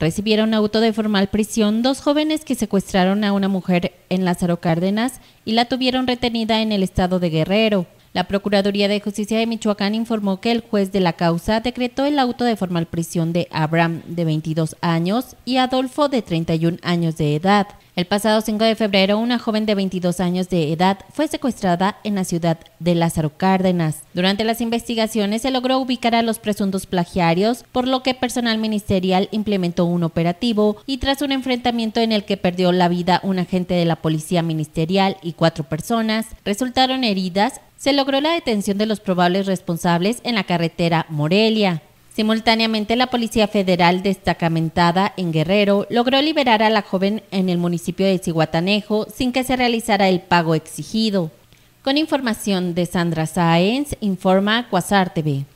Recibieron auto de formal prisión dos jóvenes que secuestraron a una mujer en Lázaro Cárdenas y la tuvieron retenida en el estado de Guerrero. La Procuraduría de Justicia de Michoacán informó que el juez de la causa decretó el auto de formal prisión de Abraham, de 22 años, y Adolfo, de 31 años de edad. El pasado 5 de febrero, una joven de 22 años de edad fue secuestrada en la ciudad de Lázaro Cárdenas. Durante las investigaciones se logró ubicar a los presuntos plagiarios, por lo que personal ministerial implementó un operativo y tras un enfrentamiento en el que perdió la vida un agente de la policía ministerial y cuatro personas, resultaron heridas, se logró la detención de los probables responsables en la carretera Morelia. Simultáneamente, la Policía Federal destacamentada en Guerrero logró liberar a la joven en el municipio de Ciguatanejo sin que se realizara el pago exigido. Con información de Sandra Saenz, informa Cuasar TV.